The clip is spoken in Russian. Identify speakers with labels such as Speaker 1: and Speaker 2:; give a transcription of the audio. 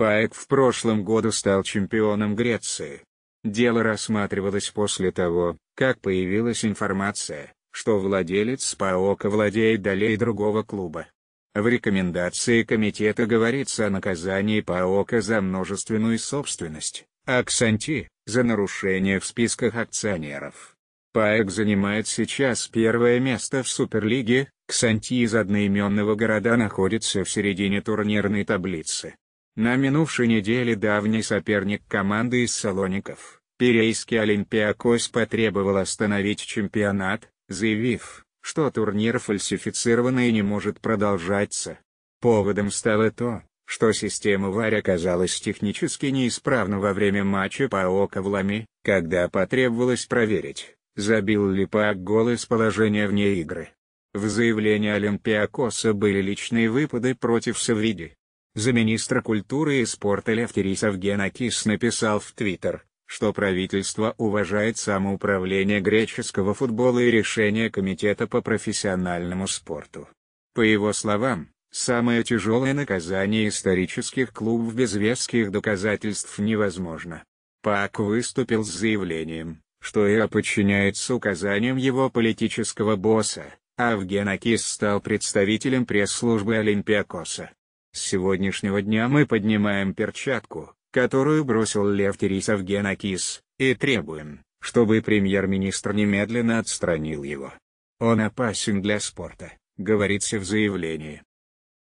Speaker 1: Паек в прошлом году стал чемпионом Греции. Дело рассматривалось после того, как появилась информация, что владелец Паока владеет долей другого клуба. В рекомендации комитета говорится о наказании Паока за множественную собственность, а Ксанти – за нарушение в списках акционеров. Паек занимает сейчас первое место в Суперлиге, Ксанти из одноименного города находится в середине турнирной таблицы. На минувшей неделе давний соперник команды из Салоников, Пирейский Олимпиакос потребовал остановить чемпионат, заявив, что турнир фальсифицированный и не может продолжаться. Поводом стало то, что система ВАР оказалась технически неисправна во время матча по Оковлами, когда потребовалось проверить, забил ли Пак гол из положения вне игры. В заявлении Олимпиакоса были личные выпады против Савиди, замминистра культуры и спорта Лев Терисов Генакис написал в Твиттер, что правительство уважает самоуправление греческого футбола и решение Комитета по профессиональному спорту. По его словам, самое тяжелое наказание исторических клубов без веских доказательств невозможно. Пак выступил с заявлением, что ЭА подчиняется указаниям его политического босса, а Евгенакис стал представителем пресс-службы Олимпиакоса. С сегодняшнего дня мы поднимаем перчатку, которую бросил Лев Терисов Генакис, и требуем, чтобы премьер-министр немедленно отстранил его. Он опасен для спорта, говорится в заявлении.